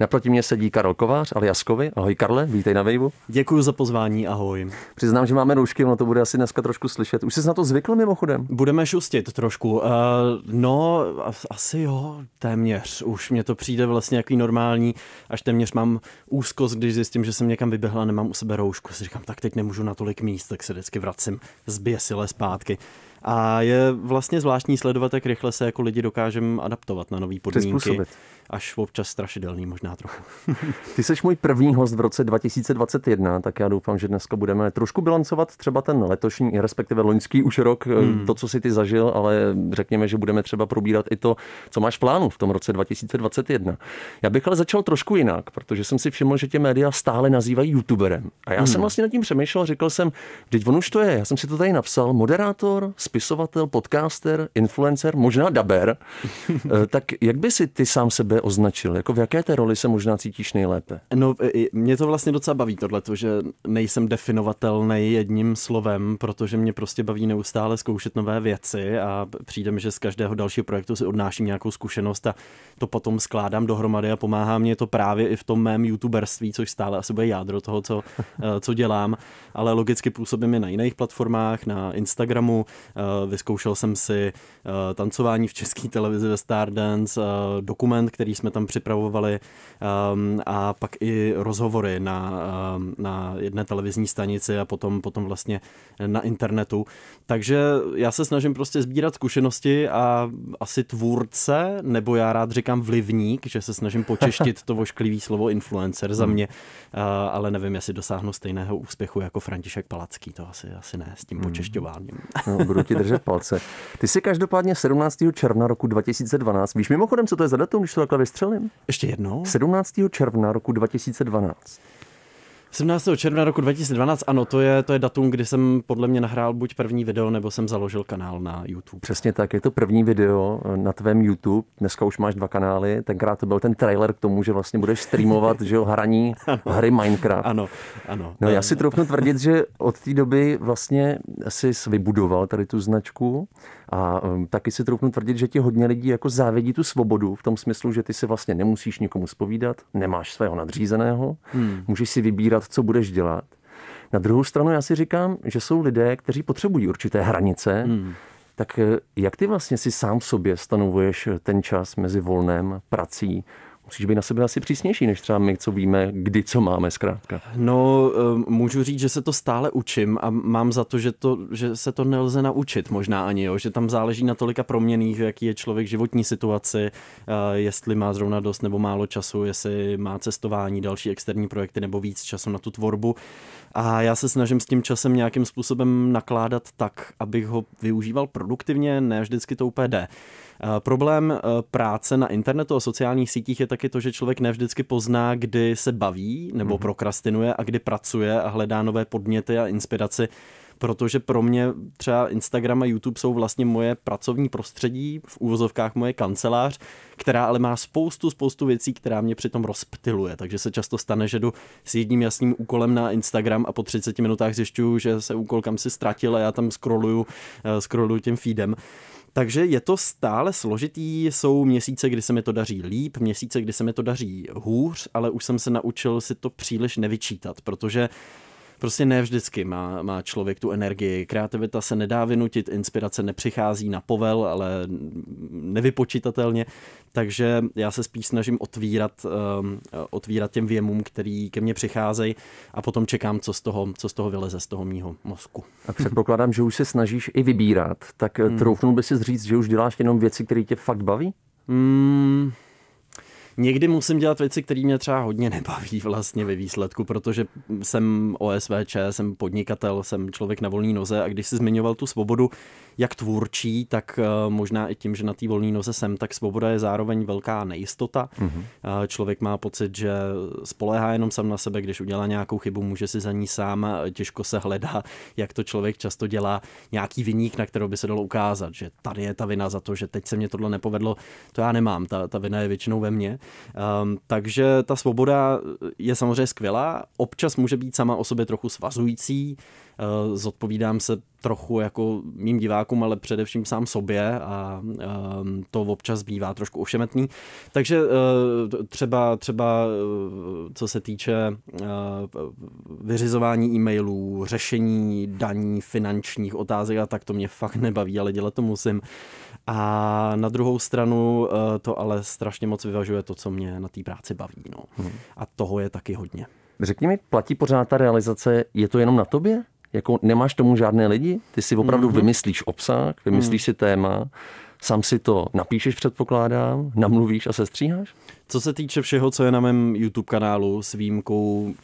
Naproti mě sedí Karel Kovář, ale Jaskovi. Ahoj Karle, vítej na Vejvu. Děkuji za pozvání, ahoj. Přiznám, že máme roušky, ono to bude asi dneska trošku slyšet. Už jsi na to zvykl mimochodem? Budeme šustit trošku. Uh, no, asi jo, téměř. Už mě to přijde vlastně jaký normální, až téměř mám úzkost, když zjistím, že jsem někam vyběhla nemám u sebe roušku. Si říkám, tak teď nemůžu na tolik míst, tak se vždycky vracím zběsile zpátky. A je vlastně zvláštní sledovat, jak rychle se jako lidi dokážeme adaptovat na nový podmínky. Přizpůsobit až občas strašidelný možná trochu. Ty jsi můj první host v roce 2021, tak já doufám, že dneska budeme trošku bilancovat třeba ten letošní, respektive loňský už rok, eh, hmm. to, co si ty zažil, ale řekněme, že budeme třeba probírat i to, co máš v plánu v tom roce 2021. Já bych ale začal trošku jinak, protože jsem si všiml, že tě média stále nazývají youtuberem. A já hmm. jsem vlastně nad tím přemýšlel, říkal jsem, teď on už to je, já jsem si to tady napsal, moderátor, spisovatel, podcaster, influencer, možná daber. Eh, tak jak by si ty sám sebe označil? Jako v jaké té roli se možná cítíš nejlépe? No, e, mě to vlastně docela baví tohle, že nejsem definovatelný jedním slovem, protože mě prostě baví neustále zkoušet nové věci a přijde mi, že z každého dalšího projektu si odnáším nějakou zkušenost a to potom skládám dohromady a pomáhá mě to právě i v tom mém youtuberství, což stále asi bude jádro toho, co, e, co dělám, ale logicky působím i na jiných platformách, na Instagramu, e, vyzkoušel jsem si tancování v české televizi ve Stardance, dokument, který který jsme tam připravovali um, a pak i rozhovory na, um, na jedné televizní stanici a potom, potom vlastně na internetu. Takže já se snažím prostě sbírat zkušenosti a asi tvůrce, nebo já rád říkám vlivník, že se snažím počeštit to vošklivý slovo influencer za hmm. mě, uh, ale nevím, jestli dosáhnu stejného úspěchu jako František Palacký, to asi, asi ne, s tím hmm. počešťováním. No, budu ti držet palce. Ty jsi každopádně 17. června roku 2012, víš mimochodem, co to je za datum, když to takhle vystřelím? Ještě jednou. 17. června roku 2012. 17. června roku 2012, ano, to je, to je datum, kdy jsem podle mě nahrál buď první video, nebo jsem založil kanál na YouTube. Přesně tak, je to první video eh, na tvém YouTube. Dneska už máš dva kanály, tenkrát to byl ten trailer k tomu, že vlastně budeš streamovat že jo, hraní ano. hry Minecraft. Ano, ano. No, já eh, si troufnu tvrdit, že od té doby vlastně jsi vybudoval tady tu značku a um, taky si troufnu tvrdit, že ti hodně lidí jako závidí tu svobodu v tom smyslu, že ty si vlastně nemusíš nikomu spovídat, nemáš svého nadřízeného, hmm. můžeš si vybírat, co budeš dělat. Na druhou stranu já si říkám, že jsou lidé, kteří potřebují určité hranice, hmm. tak eh, jak ty vlastně si sám sobě stanovuješ ten čas mezi volném, prací musíš být na sebe asi přísnější, než třeba my, co víme, kdy co máme zkrátka. No, eh, můžu říct, že se to stále učím a mám za to, že, to, že se to nelze naučit možná ani, jo? že tam záleží na tolika proměných, jaký je člověk životní situaci, eh, jestli má zrovna dost nebo málo času, jestli má cestování, další externí projekty nebo víc času na tu tvorbu. A já se snažím s tím časem nějakým způsobem nakládat tak, abych ho využíval produktivně, ne vždycky to úplně jde. Eh, problém eh, práce na internetu a sociálních sítích je taky to, že člověk nevždycky pozná, kdy se baví nebo mm-hmm. prokrastinuje a kdy pracuje a hledá nové podněty a inspiraci protože pro mě třeba Instagram a YouTube jsou vlastně moje pracovní prostředí, v úvozovkách moje kancelář, která ale má spoustu, spoustu věcí, která mě přitom rozptiluje. Takže se často stane, že jdu s jedním jasným úkolem na Instagram a po 30 minutách zjišťuju, že se úkol kam si ztratil a já tam scrolluju, eh, scrolluju tím feedem. Takže je to stále složitý, jsou měsíce, kdy se mi to daří líp, měsíce, kdy se mi to daří hůř, ale už jsem se naučil si to příliš nevyčítat, protože prostě ne vždycky má, má člověk tu energii. Kreativita se nedá vynutit, inspirace nepřichází na povel, ale nevypočitatelně. Takže já se spíš snažím otvírat, ehm, otvírat těm věmům, který ke mně přicházejí a potom čekám, co z toho, co z toho vyleze z toho mýho mozku. A předpokládám, že už se snažíš i vybírat, tak hmm. troufnul by si říct, že už děláš jenom věci, které tě fakt baví? Hmm, Někdy musím dělat věci, které mě třeba hodně nebaví vlastně ve výsledku, protože jsem OSVČ, jsem podnikatel, jsem člověk na volné noze a když si zmiňoval tu svobodu, jak tvůrčí, tak eh, možná i tím, že na té volné noze jsem, tak svoboda je zároveň velká nejistota. Mm-hmm. Člověk má pocit, že spolehá jenom sám na sebe, když udělá nějakou chybu, může si za ní sám, eh, těžko se hledá, jak to člověk často dělá, nějaký vyník, na kterou by se dalo ukázat, že tady je ta vina za to, že teď se mě tohle nepovedlo, to já nemám, ta, ta vina je většinou ve mně. Um, takže ta svoboda je samozřejmě skvělá, občas může být sama o sobě trochu svazující, Eh, zodpovídám se trochu jako mým divákům, ale především sám sobě a ehm, to občas bývá trošku ošemetný. Takže eh, třeba, třeba eh, co se týče vyřizování e-mailů, řešení daní, finančních otázek a tak to mě fakt nebaví, ale dělat to musím. A na druhou stranu to ale strašně moc vyvažuje to, co mě na té práci baví. No. Hmm. A toho je taky hodně. Řekni mi, platí pořád ta realizace, je to jenom na tobě? jako nemáš tomu žádné lidi, ty si opravdu mm-hmm. vymyslíš obsah, vymyslíš mm. si téma Sám si to napíšeš, předpokládám, namluvíš a sestříháš? Co se týče všeho, co je na mém YouTube kanálu s výjimkou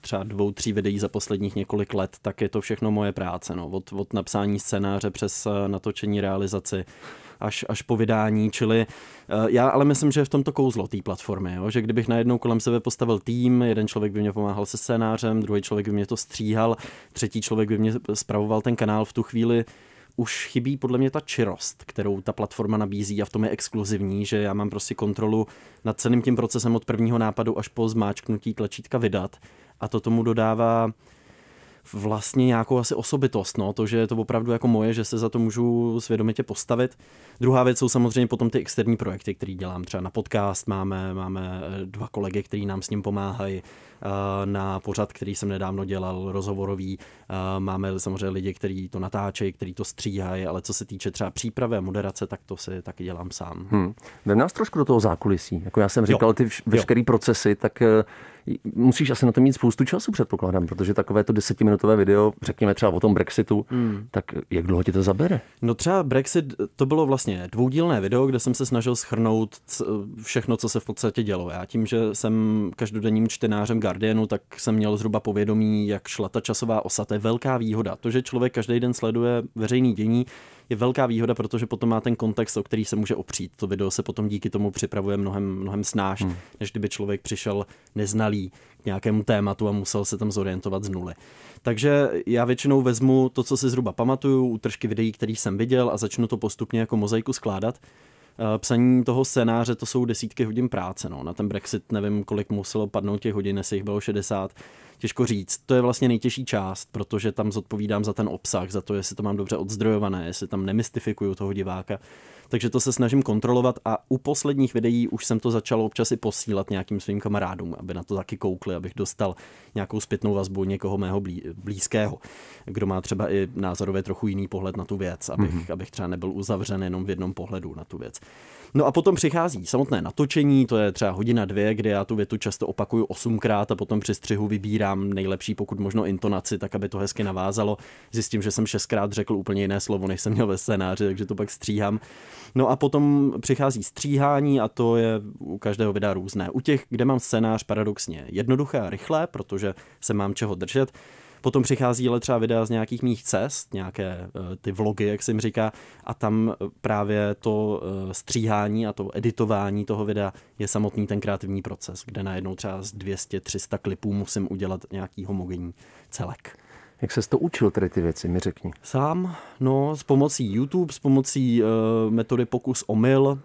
třeba dvou, tří videí za posledních několik let, tak je to všechno moje práce. No. Od, od napsání scénáře přes eh, natočení realizaci až, až po vydání, čili eh, já ale myslím, že je v tomto kouzlo té platformy, jo? že kdybych najednou kolem sebe postavil tým, jeden člověk by mě pomáhal se scénářem, druhý člověk by mě to stříhal, třetí člověk by mě spravoval ten kanál v tu chvíli, už chybí podle mě ta čirost, kterou ta platforma nabízí a v tom je exkluzivní, že já mám prostě kontrolu nad celým tím procesem od prvního nápadu až po zmáčknutí tlačítka vydat a to tomu dodává vlastně nějakou asi osobitost, no, to, že je to opravdu jako moje, že se za to můžu svědomitě postavit. Druhá věc jsou samozřejmě potom ty externí projekty, které dělám, třeba na podcast máme, máme eh, dva kolegy, kteří nám s ním pomáhají, eh, na pořad, který jsem nedávno dělal, rozhovorový. Eh, máme samozřejmě lidi, kteří to natáčejí, kteří to stříhají, ale co se týče třeba přípravy a moderace, tak to si taky dělám sám. Hmm. Vem nás trošku do toho zákulisí. Jako já jsem říkal, jo. ty veškeré procesy, tak musíš asi na to mít spoustu času, předpokládám, protože takové to desetiminutové video, řekněme třeba o tom Brexitu, hmm. tak jak dlouho ti to zabere? No třeba Brexit, to bylo vlastně dvoudílné video, kde jsem se snažil schrnout všechno, co se v podstatě dělo. Já tím, že jsem každodenním čtenářem Guardianu, tak jsem měl zhruba povědomí, jak šla ta časová osa. To je velká výhoda. To, že člověk každý den sleduje veřejný dění, je velká výhoda, protože potom má ten kontext, o který se může opřít. To video se potom díky tomu připravuje mnohem, mnohem snáš, hmm. než kdyby člověk přišel neznalý k nějakému tématu a musel se tam zorientovat z nuly. Takže já většinou vezmu to, co si zhruba pamatuju, útržky videí, který jsem viděl a začnu to postupně jako mozaiku skládat eh, psaní toho scénáře to jsou desítky hodin práce. No. Na ten Brexit nevím, kolik muselo padnout těch hodin, jestli jich bylo 60 těžko říct. To je vlastně nejtěžší část, protože tam zodpovídám za ten obsah, za to, jestli to mám dobře odzdrojované, jestli tam nemystifikuju toho diváka. Takže to se snažím kontrolovat a u posledních videí už jsem to začal občas i posílat nějakým svým kamarádům, aby na to taky koukli, abych dostal nějakou zpětnou vazbu někoho mého blízkého, kdo má třeba i názorově trochu jiný pohled na tu věc, abych, mm-hmm. abych třeba nebyl uzavřen jenom v jednom pohledu na tu věc. No a potom přichází samotné natočení, to je třeba hodina dvě, kde já tu větu často opakuju osmkrát a potom při střihu vybírám nejlepší, pokud možno intonaci, tak aby to hezky navázalo. Zjistím, že jsem šestkrát řekl úplně jiné slovo, než jsem měl ve scénáři, takže to pak stříhám. No a potom přichází stříhání a to je u každého videa různé. U těch, kde mám scénář paradoxně jednoduché a rychlé, protože se mám čeho držet, Potom přichází ale třeba videa z nějakých mých cest, nějaké eh, ty vlogy, jak se jim říká, a tam eh, právě to eh, stříhání a to editování toho videa je samotný ten kreativní proces, kde najednou třeba z 200-300 klipů musím udělat nějaký homogenní celek. Jak se to učil tady ty věci, mi řekni. Sám, no, s pomocí YouTube, s pomocí uh, metody pokus omyl. Uh,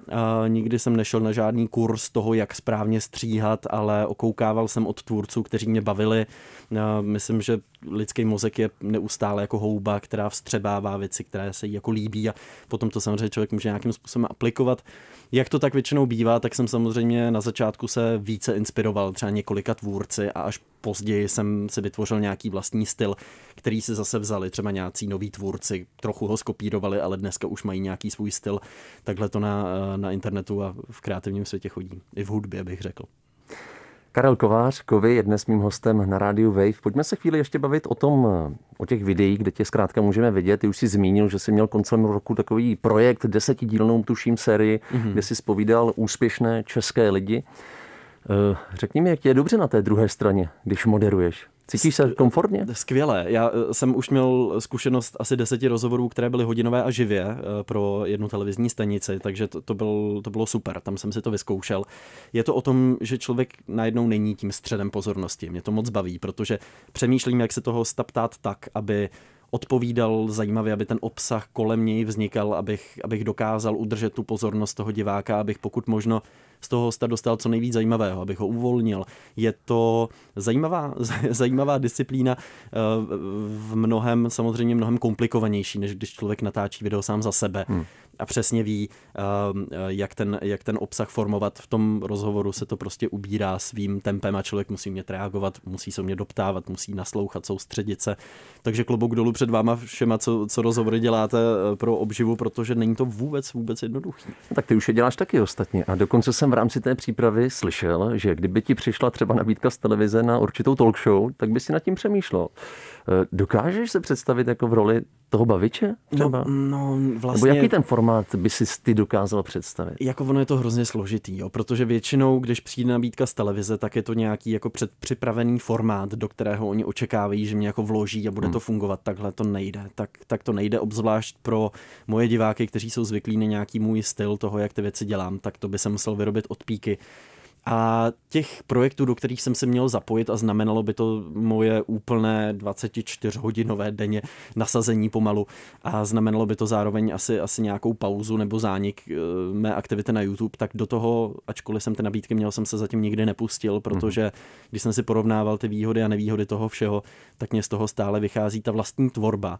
nikdy jsem nešel na žádný kurz toho, jak správně stříhat, ale okoukával jsem od tvůrců, kteří mě bavili. Uh, myslím, že lidský mozek je neustále jako houba, která vstřebává věci, které se jí jako líbí a potom to samozřejmě člověk může nějakým způsobem aplikovat. Jak to tak většinou bývá, tak jsem samozřejmě na začátku se více inspiroval třeba několika tvůrci a až později jsem si vytvořil nějaký vlastní styl, který si zase vzali třeba nějací noví tvůrci, trochu ho skopírovali, ale dneska už mají nějaký svůj styl. Takhle to na, eh, na internetu a v kreativním světě chodí. I v hudbě bych řekl. Karel Kovář, Kovy je dnes mým hostem na rádiu Wave. Pojďme se chvíli ještě bavit o tom, eh, o těch videích, kde tě zkrátka můžeme vidět. Ty už si zmínil, že jsi měl koncem roku takový projekt, desetidílnou tuším sérii, mm-hmm. kde jsi spovídal úspěšné české lidi. Eh, řekni mi, jak tě je dobře na té druhé straně, když moderuješ? Cítíš se komfortně? Skvěle. Já eh, jsem už měl zkušenost asi deseti rozhovorů, které byly hodinové a živě eh, pro jednu televizní stanici, takže to, to, byl, to bylo super, tam jsem si to vyzkoušel. Je to o tom, že člověk najednou není tím středem pozornosti. Mě to moc baví, protože přemýšlím, jak se toho hosta ptát tak, aby odpovídal zajímavě, aby ten obsah kolem něj vznikal, abych, abych dokázal udržet tu pozornost toho diváka, abych pokud možno z toho hosta dostal co nejvíc zajímavého, abych ho uvolnil. Je to zajímavá, zajímavá disciplína eh, v mnohem, samozřejmě mnohem komplikovanější, než když člověk natáčí video sám za sebe. Hmm a přesně ví, ehm, jak ten, jak ten obsah formovat. V tom rozhovoru se to prostě ubírá svým tempem a člověk musí mět reagovat, musí se mě doptávat, musí naslouchat, soustředit se. Takže klobouk dolů před váma všema, co, co rozhovory děláte eh, pro obživu, protože není to vůbec, vůbec jednoduché. No tak ty už je děláš taky ostatně. A dokonce jsem v rámci té přípravy slyšel, že kdyby ti přišla třeba nabídka z televize na určitou talk show, tak by si nad tím přemýšlel. Eh, dokážeš se představit jako v roli toho baviče? No, třeba? No, no, vlastně... Nebo jaký vlastně- ten formát by si ty dokázal představit? Jako ono je to hrozně složitý, jo, protože většinou, když přijde nabídka z televize, tak je to nějaký jako předpřipravený formát, do kterého oni očekávají, že mě jako vloží a bude hmm. to fungovat. Takhle to nejde. Tak, tak to nejde, obzvlášť pro moje diváky, kteří jsou zvyklí na nějaký můj styl toho, jak ty věci dělám, tak to by se musel vyrobit od píky. A těch projektů, do kterých jsem se měl zapojit a znamenalo by to moje úplné 24-hodinové denně nasazení pomalu a znamenalo by to zároveň asi, asi nějakou pauzu nebo zánik eh, mé aktivity na YouTube, tak do toho, ačkoliv jsem ty nabídky měl, jsem se zatím nikdy nepustil, protože mhm. když jsem si porovnával ty výhody a nevýhody toho všeho, tak mě z toho stále vychází ta vlastní tvorba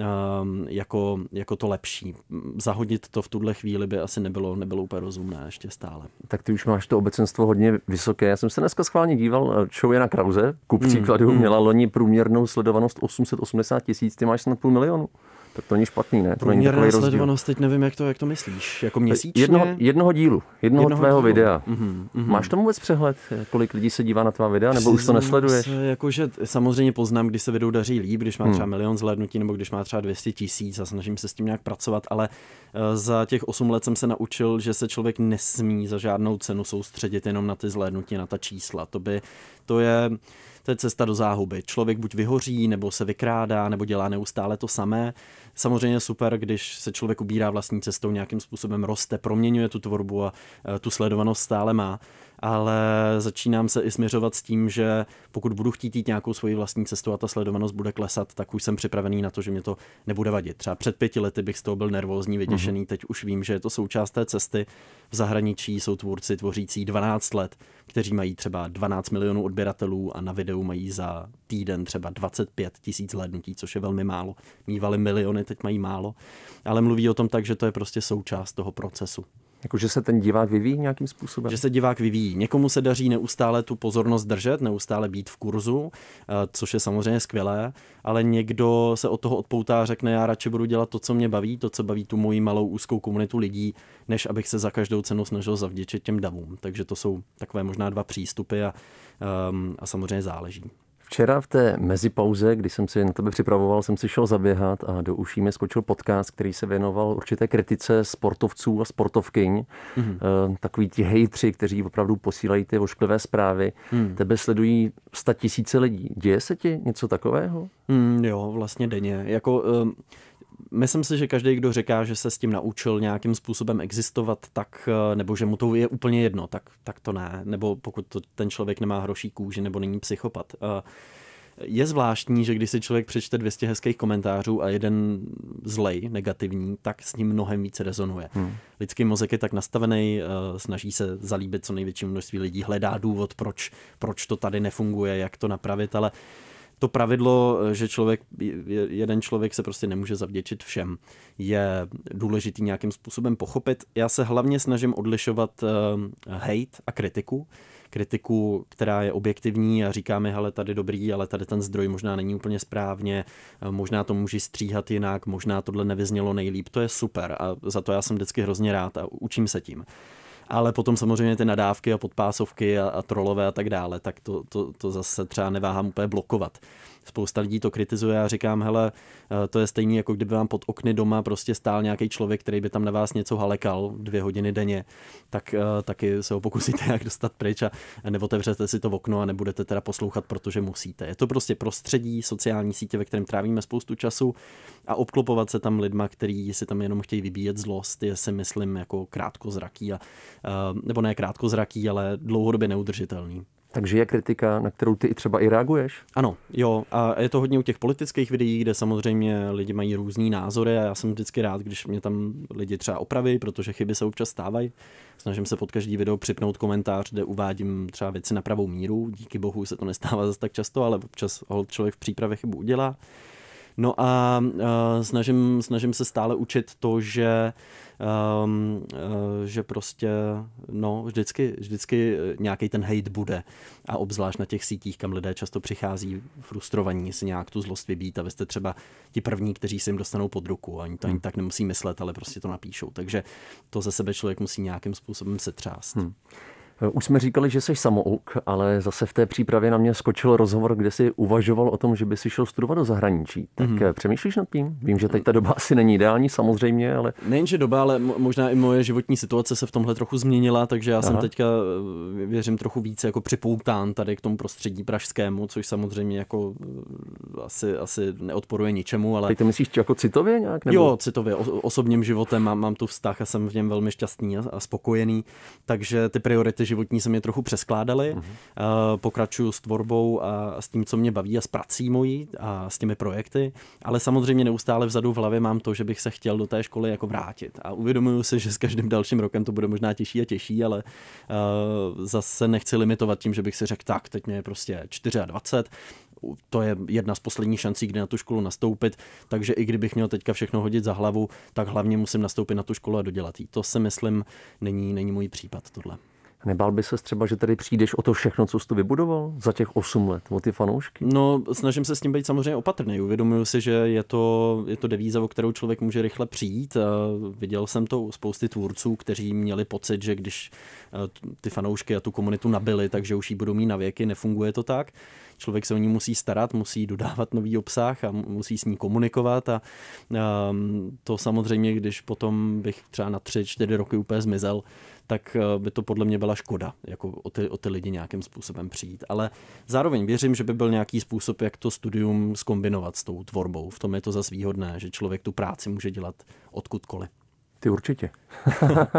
ehm, jako, jako to lepší. Zahodit to v tuhle chvíli by asi nebylo, nebylo úplně rozumné ještě stále. Tak ty už máš to obecenstvo číslo jako hodně vysoké. Já jsem se dneska schválně díval, čo eh, je na Krause, ku hmm, příkladu, hmm. měla loni průměrnou sledovanost 880 tisíc, ty máš snad půl milionu tak to není špatný, ne? To není takový sledovanost, teď nevím, jak to, jak to myslíš, jako eh, měsíčně? Jednoho, jednoho dílu, jednoho, jednoho tvého dílu. videa. Mm-hmm, mm-hmm. Máš tam vůbec přehled, eh, kolik lidí se dívá na tvá videa, nebo Přiznám už to nesleduješ? Se, jakože samozřejmě poznám, když se videu daří líp, když má hmm. třeba milion zhlédnutí, nebo když má třeba 200 tisíc a snažím se s tím nějak pracovat, ale eh, za těch 8 let jsem se naučil, že se člověk nesmí za žádnou cenu soustředit jenom na ty zhlédnutí, na ta čísla. To by, to je to je cesta do záhuby. Člověk buď vyhoří, nebo se vykrádá, nebo dělá neustále to samé samozřejmě super, když se člověk ubírá vlastní cestou, nějakým způsobem roste, proměňuje tu tvorbu a eh, tu sledovanost stále má ale začínám se i směřovat s tím, že pokud budu chtít jít nějakou svoji vlastní cestu a ta sledovanost bude klesat, tak už jsem připravený na to, že mě to nebude vadit. Třeba před pěti lety bych z toho byl nervózní, vyděšený, mm-hmm. teď už vím, že je to součást té cesty. V zahraničí jsou tvůrci tvořící 12 let, kteří mají třeba 12 milionů odběratelů a na videu mají za týden třeba 25 tisíc hlednutí, což je velmi málo. Mývali miliony, teď mají málo, ale mluví o tom tak, že to je prostě součást toho procesu. Jako, že se ten divák vyvíjí nějakým způsobem? Že se divák vyvíjí. Někomu se daří neustále tu pozornost držet, neustále být v kurzu, eh, což je samozřejmě skvělé, ale někdo se od toho odpoutá a řekne, já radši budu dělat to, co mě baví, to, co baví tu moji malou úzkou komunitu lidí, než abych se za každou cenu snažil zavděčit těm davům. Takže to jsou takové možná dva přístupy a, um, a samozřejmě záleží. Včera v té mezipauze, kdy jsem si na tebe připravoval, jsem si šel zaběhat a do uší mi skočil podcast, který se věnoval určité kritice sportovců a sportovkyň. Mm-hmm. Takový ti hejtři, kteří opravdu posílají ty ošklivé zprávy. Mm. Tebe sledují sta tisíce lidí. Děje se ti něco takového? Mm, jo, vlastně denně. Jako um, myslím si, že každý, kdo říká, že se s tím naučil nějakým způsobem existovat, tak eh, nebo že mu to je úplně jedno, tak, tak to ne. Nebo pokud to, ten člověk nemá hroší kůži nebo není psychopat. Eh, je zvláštní, že když si člověk přečte 200 hezkých komentářů a jeden zlej, negativní, tak s ním mnohem více rezonuje. Hmm. Lidský mozek je tak nastavený, eh, snaží se zalíbit co největší množství lidí, hledá důvod, proč, proč to tady nefunguje, jak to napravit, ale to pravidlo, eh, že člověk, jeden člověk se prostě nemůže zavděčit všem, je důležitý nějakým způsobem pochopit. Já se hlavně snažím odlišovat eh, hate a kritiku. Kritiku, která je objektivní a říká mi, hele, tady dobrý, ale tady ten zdroj možná není úplně správně, eh, možná to může stříhat jinak, možná tohle nevyznělo nejlíp, to je super a za to já jsem vždycky hrozně rád a učím se tím ale potom samozřejmě ty nadávky a podpásovky a, a trolové a tak dále, tak to, to, to zase třeba neváhám úplně blokovat. Spousta lidí to kritizuje a říkám, hele, eh, to je stejný, jako kdyby vám pod okny doma prostě stál nějaký člověk, který by tam na vás něco halekal dvě hodiny denně, tak eh, taky se ho pokusíte jak dostat pryč a neotevřete si to v okno a nebudete teda poslouchat, protože musíte. Je to prostě prostředí, sociální sítě, ve kterém trávíme spoustu času a obklopovat se tam lidma, kteří si tam jenom chtějí vybíjet zlost, je si myslím jako krátkozraký, a, eh, nebo ne krátkozraký, ale dlouhodobě neudržitelný. Takže je kritika, na kterou ty třeba i reaguješ? Ano, jo, a je to hodně u těch politických videí, kde samozřejmě lidi mají různý názory a já jsem vždycky rád, když mě tam lidi třeba opraví, protože chyby se občas stávají. Snažím se pod každý video připnout komentář, kde uvádím třeba věci na pravou míru. Díky bohu se to nestává zase tak často, ale občas člověk v přípravě chybu udělá. No a eh, snažím, snažím se stále učit to, že um, že prostě no, vždycky, vždycky eh, nějaký ten hate bude. A obzvlášť na těch sítích, kam lidé často přichází frustrovaní si nějak tu zlost vybít a vy jste třeba ti první, kteří se jim dostanou pod ruku. Ani to ani hmm. tak nemusí myslet, ale prostě to napíšou. Takže to ze sebe člověk musí nějakým způsobem setřást. Hmm. Už jsme říkali, že jsi samouk, ale zase v té přípravě na mě skočil rozhovor, kde jsi uvažoval o tom, že by si šel studovat do zahraničí. Tak mm-hmm. přemýšlíš nad tím? Vím, že teď ta doba asi není ideální, samozřejmě, ale. Nejenže doba, ale možná i moje životní situace se v tomhle trochu změnila, takže já Aha. jsem teďka, eh, věřím, trochu více jako připoután tady k tomu prostředí pražskému, což samozřejmě jako eh, asi, asi neodporuje ničemu. Ale... Teď to myslíš jako citově nějak? Nebo... Jo, citově, o, osobním životem mám, mám tu vztah a jsem v něm velmi šťastný a, a spokojený, takže ty priority životní se mě trochu přeskládaly. Mm-hmm. Pokračuju s tvorbou a s tím, co mě baví a s prací mojí a s těmi projekty, ale samozřejmě neustále vzadu v hlavě mám to, že bych se chtěl do té školy jako vrátit. A uvědomuju si, že s každým dalším rokem to bude možná těžší a těžší, ale eh, zase nechci limitovat tím, že bych si řekl, tak, teď mě je prostě 24, to je jedna z posledních šancí, kdy na tu školu nastoupit, takže i kdybych měl teďka všechno hodit za hlavu, tak hlavně musím nastoupit na tu školu a dodělat jí. To si myslím, není, není můj případ tohle. Nebál by se třeba, že tady přijdeš o to všechno, co jsi tu vybudoval za těch 8 let, o ty fanoušky? No, snažím se s tím být samozřejmě opatrný. Uvědomuji si, že je to, je to devíza, o kterou člověk může rychle přijít. Viděl jsem to u spousty tvůrců, kteří měli pocit, že když e, ty fanoušky a tu komunitu nabili, takže už ji budou mít na věky. Nefunguje to tak. Člověk se o ní musí starat, musí dodávat nový obsah a musí s ní komunikovat. A to samozřejmě, když potom bych třeba na 3-4 roky úplně zmizel, tak eh, by to podle mě byla škoda, jako o ty, o ty lidi nějakým způsobem přijít. Ale zároveň věřím, že by byl nějaký způsob, jak to studium skombinovat s tou tvorbou. V tom je to zase výhodné, že člověk tu práci může dělat odkudkoliv. Ty určitě.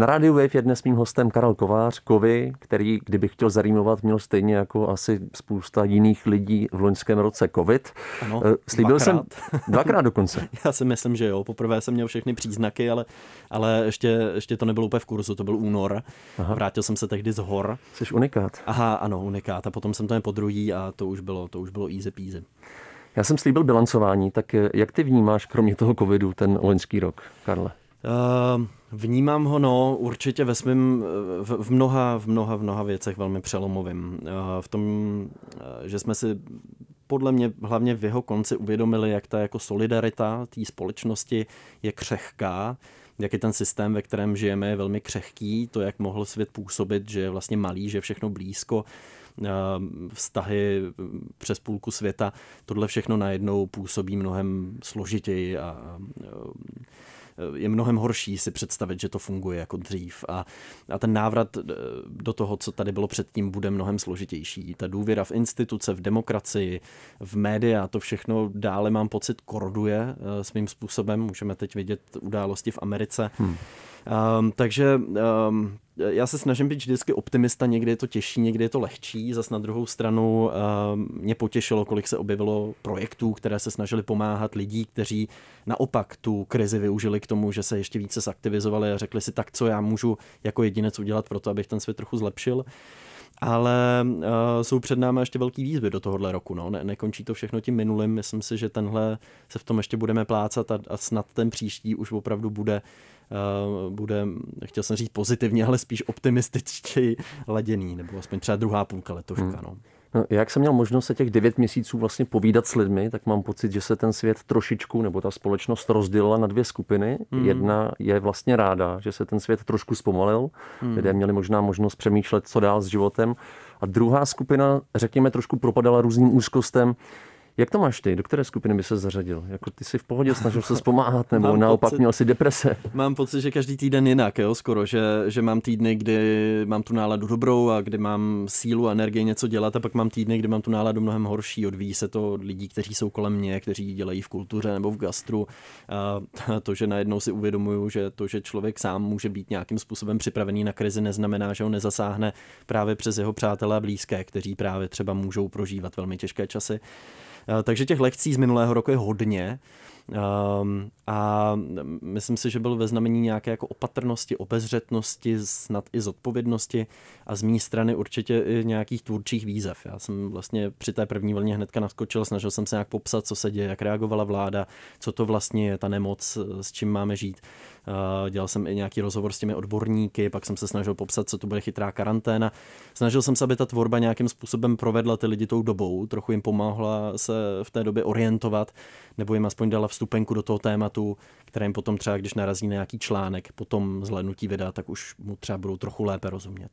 Na Radio Wave je dnes mým hostem Karel Kovář, Kovy, který, kdyby chtěl zarýmovat, měl stejně jako asi spousta jiných lidí v loňském roce COVID. Ano, eh, Slíbil dvakrát. jsem dvakrát dokonce. Já si myslím, že jo. Poprvé jsem měl všechny příznaky, ale, ale ještě, ještě to nebylo úplně v kurzu, to byl únor. Aha. Vrátil jsem se tehdy z hor. Jsi unikát. Aha, ano, unikát. A potom jsem to jen po druhý a to už bylo, to už bylo easy peasy. Já jsem slíbil bilancování, tak eh, jak ty vnímáš kromě toho covidu ten loňský rok, Karle? Uh, Vnímám ho, no, určitě ve svým, v, v mnoha, v mnoha, v mnoha věcech velmi přelomovým. Eh, v tom, eh, že jsme si podle mě hlavně v jeho konci uvědomili, jak ta jako solidarita té společnosti je křehká, jak je ten systém, ve kterém žijeme, je velmi křehký, to, jak mohl svět působit, že je vlastně malý, že je všechno blízko, eh, vztahy přes půlku světa, tohle všechno najednou působí mnohem složitěji a je mnohem horší si představit, že to funguje jako dřív a, a ten návrat eh, do toho, co tady bylo předtím, bude mnohem složitější. Ta důvěra v instituce, v demokracii, v média, to všechno dále mám pocit koroduje eh, svým způsobem. Můžeme teď vidět události v Americe. Hmm. Um, takže um, Eh, já se snažím být vždycky optimista, někdy je to těžší, někdy je to lehčí. Zas na druhou stranu eh, mě potěšilo, kolik se objevilo projektů, které se snažili pomáhat lidí, kteří naopak tu krizi využili k tomu, že se ještě více zaktivizovali a řekli si, tak co já můžu jako jedinec udělat pro to, abych ten svět trochu zlepšil. Ale uh, jsou před námi ještě velký výzvy do tohohle roku. No. Ne, nekončí to všechno tím minulým. Myslím si, že tenhle se v tom ještě budeme plácat a, a snad ten příští už opravdu bude Eh, bude, chtěl jsem říct pozitivně, ale spíš optimističtěji laděný, nebo aspoň třeba druhá půlka letoška. Hmm. No. No, jak jsem měl možnost se těch devět měsíců vlastně povídat s lidmi, tak mám pocit, že se ten svět trošičku, nebo ta společnost rozdělila na dvě skupiny. Mm. Jedna je vlastně ráda, že se ten svět trošku zpomalil, mm. lidé měli možná možnost přemýšlet, co dál s životem. A druhá skupina, řekněme, trošku propadala různým úzkostem, jak to máš ty? Do které skupiny by se zařadil? Jako ty si v pohodě snažil se zpomáhat, nebo mám naopak pocit, měl si deprese? Mám pocit, že každý týden jinak, jo, skoro, že, že mám týdny, kdy mám tu náladu dobrou a kdy mám sílu a energii něco dělat, a pak mám týdny, kdy mám tu náladu mnohem horší. Odvíjí se to od lidí, kteří jsou kolem mě, kteří dělají v kultuře nebo v gastru. A to, že najednou si uvědomuju, že to, že člověk sám může být nějakým způsobem připravený na krizi, neznamená, že ho nezasáhne právě přes jeho přátelé a blízké, kteří právě třeba můžou prožívat velmi těžké časy. Eh, takže těch lekcí z minulého roku je hodně. Ehm, a myslím si, že byl ve znamení nějaké jako opatrnosti, obezřetnosti, snad i zodpovědnosti a z mé strany určitě i nějakých tvůrčích výzev. Já jsem vlastně při té první vlně hnedka naskočil, snažil jsem se nějak popsat, co se děje, jak reagovala vláda, co to vlastně je ta nemoc, s čím máme žít. Ehm, dělal jsem i nějaký rozhovor s těmi odborníky, pak jsem se snažil popsat, co to bude chytrá karanténa. Snažil jsem se, aby ta tvorba nějakým způsobem provedla ty lidi tou dobou, trochu jim pomáhla se v té době orientovat, nebo jim aspoň dala vstupenku do toho tématu, které jim potom třeba, když narazí na nějaký článek, potom zhlednutí videa, tak už mu třeba budou trochu lépe rozumět.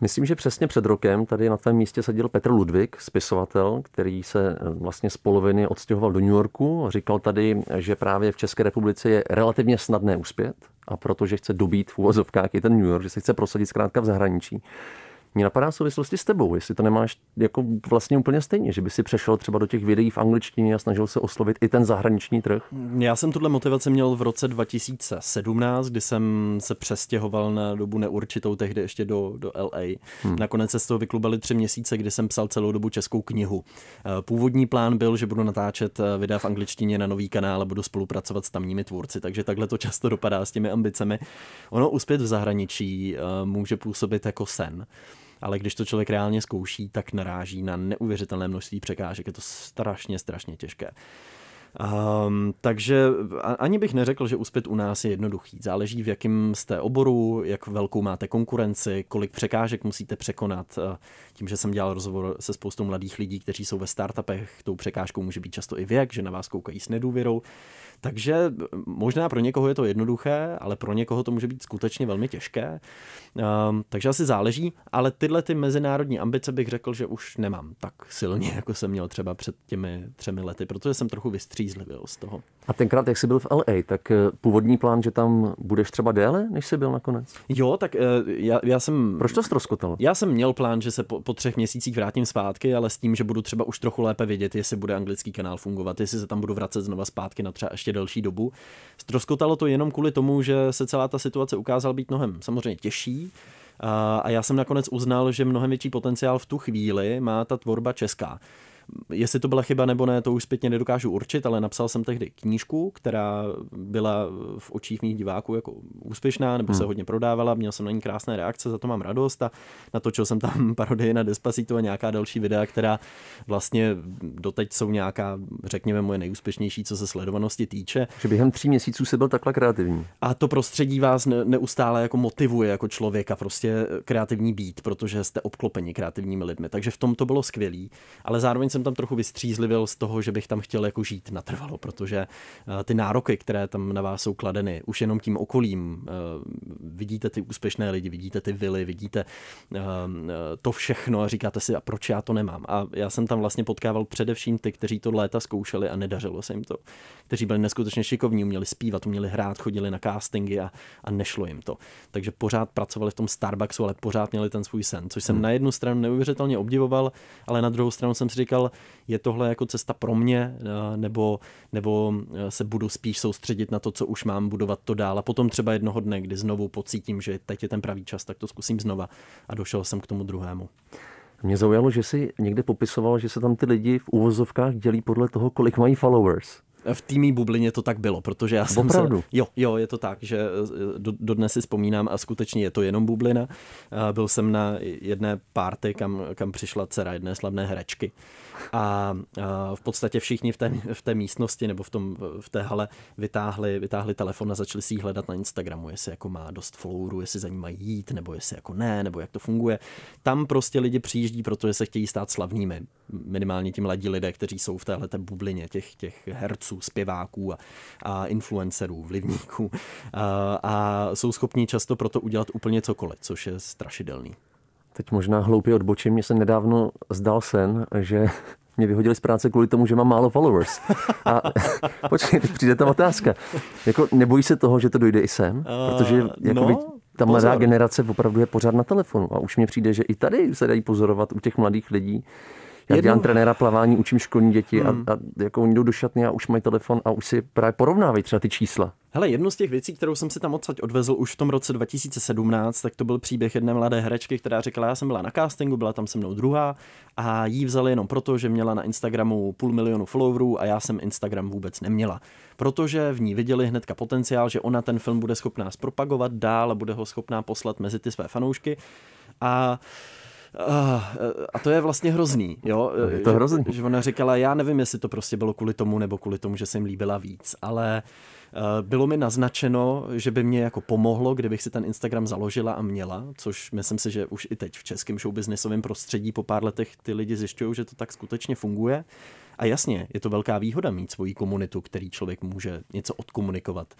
Myslím, že přesně před rokem tady na tom místě seděl Petr Ludvík, spisovatel, který se eh, vlastně z poloviny odstěhoval do New Yorku. Říkal tady, že právě v České republice je relativně snadné uspět a protože chce dobít v úvozovkách i ten New York, že se chce prosadit zkrátka v zahraničí mě napadá v souvislosti s tebou, jestli to nemáš jako vlastně úplně stejně, že by si přešel třeba do těch videí v angličtině a snažil se oslovit i ten zahraniční trh. Já jsem tuhle motivaci měl v roce 2017, kdy jsem se přestěhoval na dobu neurčitou tehdy ještě do, do LA. Hmm. Nakonec se z toho vyklubali tři měsíce, kdy jsem psal celou dobu českou knihu. Eh, původní plán byl, že budu natáčet eh, videa v angličtině na nový kanál a budu spolupracovat s tamními tvůrci, takže takhle to často dopadá s těmi ambicemi. Ono uspět v zahraničí eh, může působit jako sen ale když to člověk reálně zkouší, tak naráží na neuvěřitelné množství překážek. Je to strašně, strašně těžké. Um, takže ani bych neřekl, že uspět u nás je jednoduchý. Záleží, v jakém jste oboru, jak velkou máte konkurenci, kolik překážek musíte překonat. Eh, tím, že jsem dělal rozhovor se spoustou mladých lidí, kteří jsou ve startupech, tou překážkou může být často i věk, že na vás koukají s nedůvěrou. Takže eh, možná pro někoho je to jednoduché, ale pro někoho to může být skutečně velmi těžké. Um, takže asi záleží, ale tyhle ty mezinárodní ambice bych řekl, že už nemám tak silně, jako jsem měl třeba před těmi třemi lety, protože jsem trochu vystřídal střízlivě z toho. A tenkrát, jak jsi byl v LA, tak eh, původní plán, že tam budeš třeba déle, než jsi byl nakonec? Jo, tak eh, já, já jsem... Proč to ztroskotalo? Já jsem měl plán, že se po, po třech měsících vrátím zpátky, ale s tím, že budu třeba už trochu lépe vědět, jestli bude anglický kanál fungovat, jestli se tam budu vracet znova zpátky na třeba ještě delší dobu. Ztroskotalo to jenom kvůli tomu, že se celá ta situace ukázala být mnohem samozřejmě těžší, a já jsem nakonec uznal, že mnohem větší potenciál v tu chvíli má ta tvorba česká. Jestli to byla chyba nebo ne, to už zpětně nedokážu určit, ale napsal jsem tehdy knížku, která byla v očích mých diváků jako úspěšná, nebo hmm. se hodně prodávala, měl jsem na ní krásné reakce, za to mám radost a natočil jsem tam parodii na Despacito a nějaká další videa, která vlastně doteď jsou nějaká, řekněme, moje nejúspěšnější, co se sledovanosti týče. Že během tří měsíců se byl takhle kreativní. A to prostředí vás neustále jako motivuje jako člověka prostě kreativní být, protože jste obklopeni kreativními lidmi. Takže v tom to bylo skvělý, ale zároveň jsem jsem tam trochu vystřízlivěl z toho, že bych tam chtěl jako žít natrvalo, protože eh, ty nároky, které tam na vás jsou kladeny, už jenom tím okolím, eh, vidíte ty úspěšné lidi, vidíte ty vily, vidíte eh, to všechno a říkáte si, a proč já to nemám. A já jsem tam vlastně potkával především ty, kteří to léta zkoušeli a nedařilo se jim to. Kteří byli neskutečně šikovní, uměli zpívat, uměli hrát, chodili na castingy a, a nešlo jim to. Takže pořád pracovali v tom Starbucksu, ale pořád měli ten svůj sen, což jsem hmm. na jednu stranu neuvěřitelně obdivoval, ale na druhou stranu jsem si říkal, model, je tohle jako cesta pro mě, eh, nebo, nebo eh, se budu spíš soustředit na to, co už mám, budovat to dál. A potom třeba jednoho dne, kdy znovu pocítím, že teď je ten pravý čas, tak to zkusím znova. A došel jsem k tomu druhému. Mě zaujalo, že si někde popisoval, že se tam ty lidi v úvozovkách dělí podle toho, kolik mají followers. V týmí bublině to tak bylo, protože já jsem Opravdu? se... Jo, jo, je to tak, že eh, do, dnes si vzpomínám a skutečně je to jenom bublina. Byl jsem na jedné párty, kam, kam přišla dcera jedné slavné herečky a, a v podstatě všichni v té, v té místnosti nebo v, tom, v té hale vytáhli, vytáhli telefon a začali si ji hledat na Instagramu, jestli jako má dost followerů, jestli za ní mají jít, nebo jestli jako ne, nebo jak to funguje. Tam prostě lidi přijíždí, protože se chtějí stát slavnými. Minimálně ti mladí lidé, kteří jsou v téhle bublině těch, těch herců herců, zpěváků a, a influencerů, vlivníků a, a jsou schopni často proto udělat úplně cokoliv, což je strašidelný. Teď možná hloupě odbočím, mě se nedávno zdal sen, že mě vyhodili z práce kvůli tomu, že mám málo followers. A počkej, teď přijde ta otázka. Jako, nebojí se toho, že to dojde i sem? Protože jako no, ta mladá pozor. generace opravdu je pořád na telefonu. A už mi přijde, že i tady se dají pozorovat u těch mladých lidí, já jednou... dělám trenéra plavání, učím školní děti hmm. a, a jako oni jdou do šatny a už mají telefon a už si právě porovnávají třeba ty čísla. Hele, jednu z těch věcí, kterou jsem si tam odsaď odvezl už v tom roce 2017, tak to byl příběh jedné mladé herečky, která řekla, já jsem byla na castingu, byla tam se mnou druhá a jí vzali jenom proto, že měla na Instagramu půl milionu followerů a já jsem Instagram vůbec neměla. Protože v ní viděli hnedka potenciál, že ona ten film bude schopná zpropagovat dál a bude ho schopná poslat mezi ty své fanoušky. A uh, a to je vlastně hrozný, jo? Je to hrozný. Že, že ona říkala, já nevím, jestli to prostě bylo kvůli tomu, nebo kvůli tomu, že jsem líbila víc, ale eh, bylo mi naznačeno, že by mě jako pomohlo, kdybych si ten Instagram založila a měla, což myslím si, že už i teď v českém showbiznesovém prostředí po pár letech ty lidi zjišťují, že to tak skutečně funguje. A jasně, je to velká výhoda mít svoji komunitu, který člověk může něco odkomunikovat,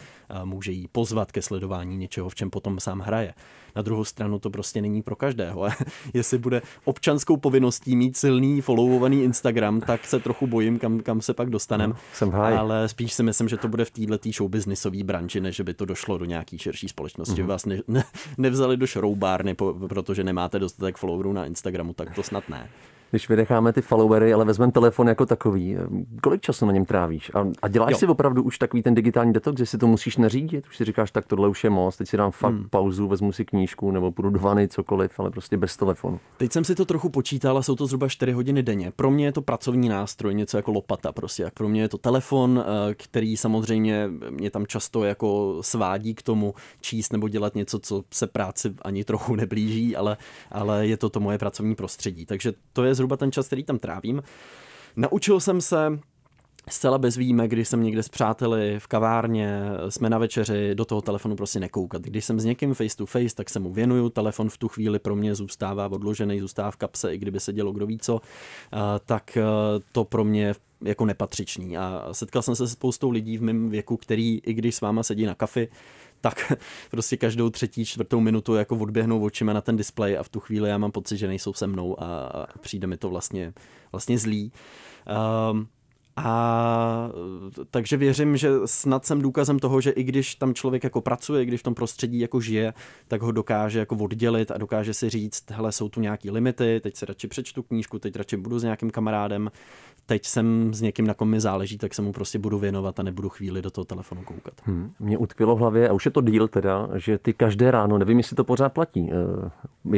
může jí pozvat ke sledování něčeho, v čem potom sám hraje. Na druhou stranu to prostě není pro každého. Jestli bude občanskou povinností mít silný followovaný Instagram, tak se trochu bojím, kam, kam se pak dostaneme. No, ale spíš si myslím, že to bude v této showbiznisové branži, než by to došlo do nějaké širší společnosti. Mm-hmm. Vás ne, ne, nevzali do šroubárny, protože nemáte dostatek followerů na Instagramu, tak to snad ne když vynecháme ty followery, ale vezmeme telefon jako takový, eh, kolik času na něm trávíš? A, a děláš jo. si opravdu už takový ten digitální detox, že si to musíš nařídit? Už si říkáš, tak tohle už je moc, teď si dám fakt hmm. pauzu, vezmu si knížku nebo půjdu do vany, cokoliv, ale prostě bez telefonu. Teď jsem si to trochu počítal a jsou to zhruba 4 hodiny denně. Pro mě je to pracovní nástroj, něco jako lopata prostě. Pro mě je to telefon, eh, který samozřejmě mě tam často jako svádí k tomu číst nebo dělat něco, co se práci ani trochu neblíží, ale, ale je to to moje pracovní prostředí. Takže to je zhruba ten čas, který tam trávím. Naučil jsem se zcela bez výjimek, když jsem někde s přáteli v kavárně, jsme na večeři, do toho telefonu prostě nekoukat. Když jsem s někým face to face, tak se mu věnuju, telefon v tu chvíli pro mě zůstává odložený, zůstává v kapse, i kdyby se dělo kdo ví co, eh, tak eh, to pro mě jako nepatřičný. A setkal jsem se s spoustou lidí v mém věku, který i když s váma sedí na kafi, tak prostě každou třetí, čtvrtou minutu jako odběhnou očima na ten displej a v tu chvíli já mám pocit, že nejsou se mnou a přijde mi to vlastně, vlastně zlý. Um, a takže věřím, že snad jsem důkazem toho, že i když tam člověk jako pracuje, i když v tom prostředí jako žije, tak ho dokáže jako oddělit a dokáže si říct, hele, jsou tu nějaký limity, teď si radši přečtu knížku, teď radši budu s nějakým kamarádem, teď jsem s někým, na kom mi záleží, tak se mu prostě budu věnovat a nebudu chvíli do toho telefonu koukat. Hmm. Mě utkvělo v hlavě, a už je to díl teda, že ty každé ráno, nevím, jestli to pořád platí, uh, eh,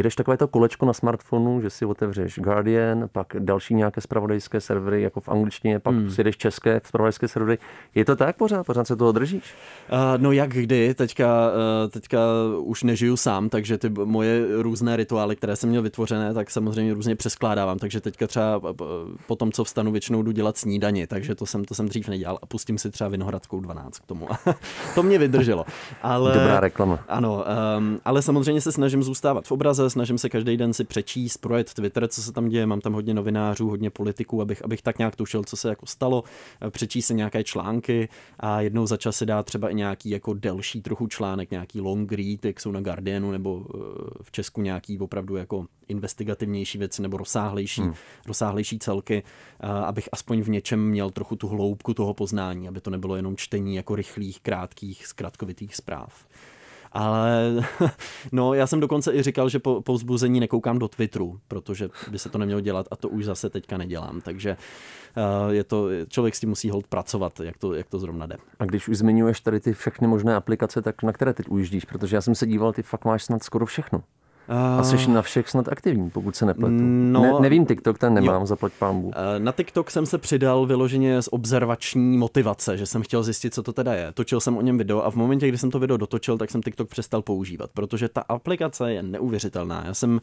jdeš takové to kolečko na smartfonu, že si otevřeš Guardian, pak další nějaké spravodajské servery, jako v angličtině, pak hmm hmm. jdeš české zpravodajské srody. Je to tak pořád? Pořád se toho držíš? Uh, no jak kdy, teďka, uh, teďka už nežiju sám, takže ty moje různé rituály, které jsem měl vytvořené, tak samozřejmě různě přeskládávám, takže teďka třeba eh, po tom, co vstanu, většinou jdu dělat snídani, takže to jsem, to jsem dřív nedělal a pustím si třeba Vinohradskou 12 k tomu. to mě vydrželo. Ale, Dobrá reklama. Ano, um, ale samozřejmě se snažím zůstávat v obraze, snažím se každý den si přečíst, projet Twitter, co se tam děje, mám tam hodně novinářů, hodně politiků, abych, abych tak nějak tušil, co se jako stalo, eh, přečíst se nějaké články a jednou za čas se dá třeba i nějaký jako delší trochu článek, nějaký long read, jak jsou na Guardianu nebo eh, v Česku nějaký opravdu jako investigativnější věci nebo rozsáhlejší, hmm. rozsáhlejší celky, eh, abych aspoň v něčem měl trochu tu hloubku toho poznání, aby to nebylo jenom čtení jako rychlých, krátkých, zkratkovitých zpráv. Ale no, já jsem dokonce i říkal, že po, po vzbuzení nekoukám do Twitteru, protože by se to nemělo dělat a to už zase teďka nedělám. Takže eh, je to, člověk s tím musí hold pracovat, jak to, jak to zrovna jde. A když už zmiňuješ tady ty všechny možné aplikace, tak na které teď ujíždíš? Protože já jsem se díval, ty fakt máš snad skoro všechno. A jsi na všech snad aktivní, pokud se nepletu. Mm, no, ne, nevím TikTok, ten nemám, jo. zaplať pámbu. Eh, na TikTok jsem se přidal vyloženě z observační motivace, že jsem chtěl zjistit, co to teda je. Točil jsem o něm video a v momentě, kdy jsem to video dotočil, tak jsem TikTok přestal používat, protože ta aplikace je neuvěřitelná. Já jsem,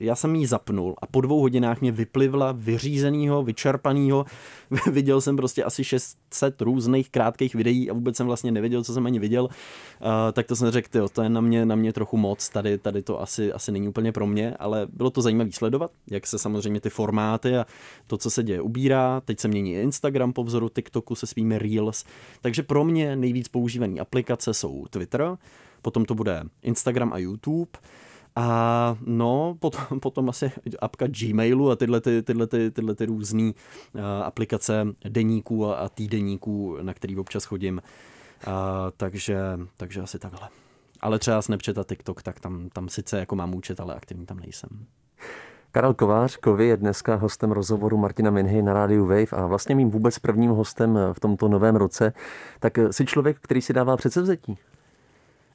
já jsem ji zapnul a po dvou hodinách mě vyplivla vyřízenýho, vyčerpanýho. viděl jsem prostě asi 600 různých krátkých videí a vůbec jsem vlastně nevěděl, co jsem ani viděl. Uh, tak to jsem řekl, tyjo, to je na mě, na mě trochu moc, tady, tady to asi asi, není úplně pro mě, ale bylo to zajímavé sledovat, jak se samozřejmě ty formáty a to, co se děje, ubírá. Teď se mění Instagram po vzoru TikToku se svými Reels. Takže pro mě nejvíc používané aplikace jsou Twitter, potom to bude Instagram a YouTube. A no, potom, potom asi apka Gmailu a tyhle, ty, tyhle, ty, tyhle ty různé eh, aplikace denníků a, týdenníků, na který občas chodím. A, takže, takže asi takhle. Ale třeba Snapchat a TikTok, tak tam, tam sice jako mám účet, ale aktivní tam nejsem. Karel Kovář, Kovy je dneska hostem rozhovoru Martina Minhy na rádiu Wave a vlastně mým vůbec prvním hostem v tomto novém roce. Tak si člověk, který si dává předsevzetí?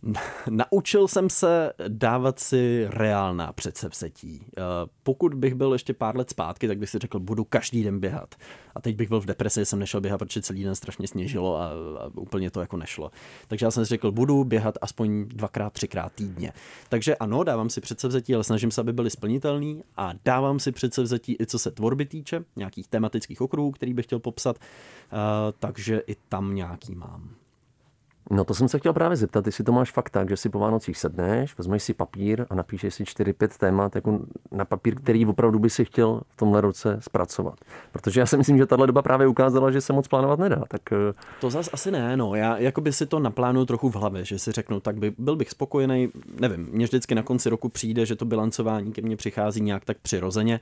Naučil jsem se dávat si reálná předsevzetí. Eh, pokud bych byl ještě pár let zpátky, tak bych si řekl, budu každý den běhat. A teď bych byl v depresi, jsem nešel běhat, protože celý den strašně sněžilo a, a úplně to jako nešlo. Takže já jsem si řekl, budu běhat aspoň dvakrát, třikrát týdně. Takže ano, dávám si předsevzetí, ale snažím se, aby byly splnitelný a dávám si předsevzetí i co se tvorby týče, nějakých tematických okruhů, který bych chtěl popsat, eh, takže i tam nějaký mám. No to jsem se chtěl právě zeptat, jestli to máš fakt tak, že si po Vánocích sedneš, vezmeš si papír a napíšeš si 4-5 témat jako na papír, který opravdu by si chtěl v tomhle roce zpracovat. Protože já si myslím, že tahle doba právě ukázala, že se moc plánovat nedá. Tak... Eh, to zas asi ne, no. Já jako by si to naplánuju trochu v hlavě, že si řeknu, tak by, byl bych spokojený, nevím, mě vždycky na konci roku přijde, že to bilancování ke mně přichází nějak tak přirozeně,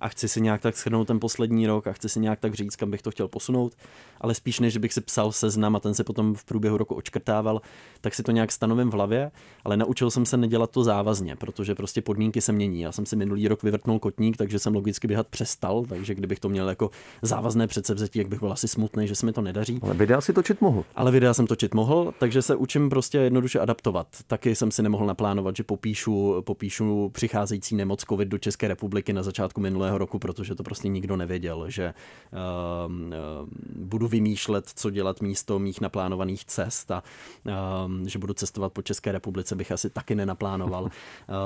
a chci si nějak tak schrnout ten poslední rok a chci si nějak tak říct, kam bych to chtěl posunout, ale spíš než bych si psal seznam a ten se potom v průběhu roku očkrtával, tak si to nějak stanovím v hlavě, ale naučil jsem se nedělat to závazně, protože prostě podmínky se mění. Já jsem si minulý rok vyvrtnul kotník, takže jsem logicky běhat přestal, takže kdybych to měl jako závazné předsevzetí, jak bych byl asi smutný, že se mi to nedaří. Ale videa si točit mohl. Ale videa jsem točit mohl, takže se učím prostě jednoduše adaptovat. Taky jsem si nemohl naplánovat, že popíšu, popíšu přicházející nemoc COVID do České republiky na začátku minulého minulého roku, protože to prostě nikdo nevěděl, že uh, budu vymýšlet, co dělat místo mých naplánovaných cest a uh, že budu cestovat po České republice, bych asi taky nenaplánoval.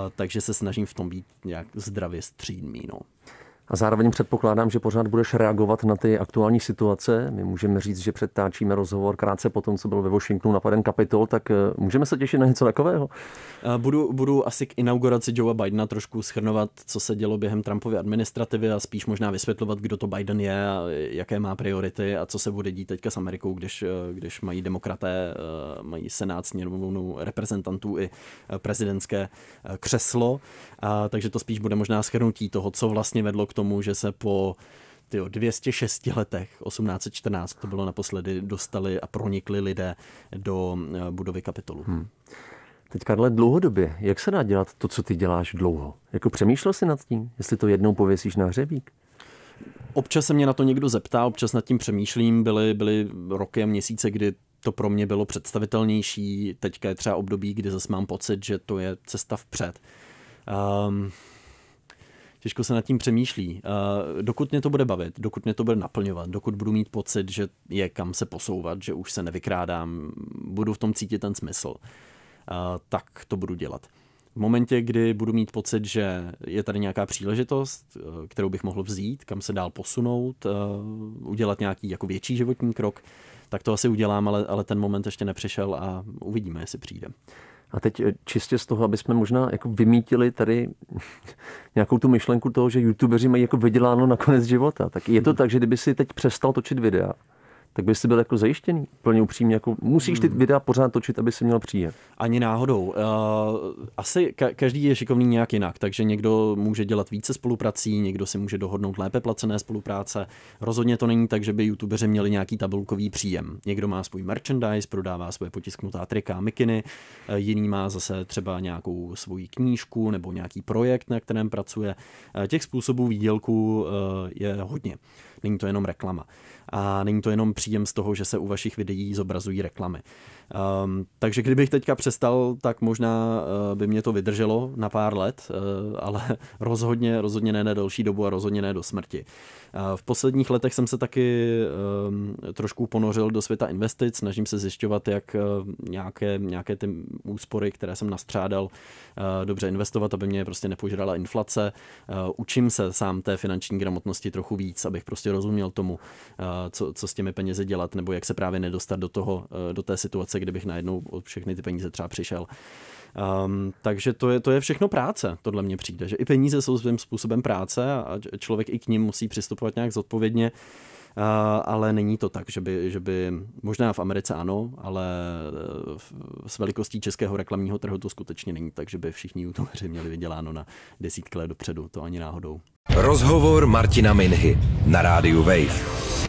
Eh, takže se snažím v tom být nějak zdravě střídný. No. A zároveň předpokládám, že pořád budeš reagovat na ty aktuální situace. My můžeme říct, že předtáčíme rozhovor krátce po tom, co byl ve Washingtonu napaden kapitol, tak eh, můžeme se těšit na něco takového. Eh, budu, budu asi k inauguraci Joea Bidena trošku schrnovat, co se dělo během Trumpovy administrativy a spíš možná vysvětlovat, kdo to Biden je a jaké má priority a co se bude dít teďka s Amerikou, když, eh, když mají demokraté, mají senát sněmovnu reprezentantů i prezidentské křeslo. A, takže to spíš bude možná schrnutí toho, co vlastně vedlo k tomu, že se po tyjo, 206 letech, 1814 to bylo naposledy, dostali a pronikli lidé do eh, budovy kapitolu. Hmm. Teď, Karle, dlouhodobě, jak se dá dělat to, co ty děláš dlouho? Jako přemýšlel jsi nad tím, jestli to jednou pověsíš na hřebík? Občas se mě na to někdo zeptá, občas nad tím přemýšlím. Byly, byly roky a měsíce, kdy to pro mě bylo představitelnější. Teďka je třeba období, kdy zase mám pocit, že to je cesta vpřed. Um, těžko se nad tím přemýšlí. Eh, dokud mě to bude bavit, dokud mě to bude naplňovat, dokud budu mít pocit, že je kam se posouvat, že už se nevykrádám, budu v tom cítit ten smysl, eh, tak to budu dělat. V momentě, kdy budu mít pocit, že je tady nějaká příležitost, eh, kterou bych mohl vzít, kam se dál posunout, udělat nějaký jako větší životní krok, tak to asi udělám, ale, ale ten moment ještě nepřišel a uvidíme, jestli přijde. A teď eh, čistě z toho, aby jsme možná jako vymítili tady nějakou tu myšlenku toho, že youtubeři mají jako vyděláno na konec života. Tak je to hmm. tak, že kdyby si teď přestal točit videa, tak by si byl jako zajištěný, plně upřímně. Jako musíš ty hmm. videa pořád točit, aby si měl příjem. Ani náhodou. Uh, asi ka- každý je šikovný nějak jinak, takže někdo může dělat více spoluprací, někdo si může dohodnout lépe placené spolupráce. Rozhodně to není tak, že by youtubeři měli nějaký tabulkový příjem. Někdo má svůj merchandise, prodává svoje potisknutá trika, mikiny, eh, jiný má zase třeba nějakou svoji knížku nebo nějaký projekt, na kterém pracuje. Eh, těch způsobů výdělku je hodně. Není to jenom reklama. A není to jenom příjem z toho, že se u vašich videí zobrazují reklamy. Um, takže kdybych teďka přestal, tak možná uh, by mě to vydrželo na pár let, uh, ale rozhodně, rozhodně ne na delší dobu a rozhodně ne do smrti. Uh, v posledních letech jsem se taky um, trošku ponořil do světa investic, snažím se zjišťovat, jak uh, nějaké, nějaké ty úspory, které jsem nastřádal, uh, dobře investovat, aby mě prostě nepožrala inflace. Uh, učím se sám té finanční gramotnosti trochu víc, abych prostě rozuměl tomu, uh, co, co s těmi penězi dělat, nebo jak se právě nedostat do toho, uh, do té situace, situace, kdybych najednou od všechny ty peníze třeba přišel. Um, takže to je, to je všechno práce, tohle mně přijde, že i peníze jsou svým způsobem práce a člověk i k ním musí přistupovat nějak zodpovědně. Uh, ale není to tak, že by, že by, možná v Americe ano, ale v, eh, s velikostí českého reklamního trhu to skutečně není tak, že by všichni youtubeři měli vyděláno na desítky let dopředu, to ani náhodou. Rozhovor Martina Minhy na rádiu Wave.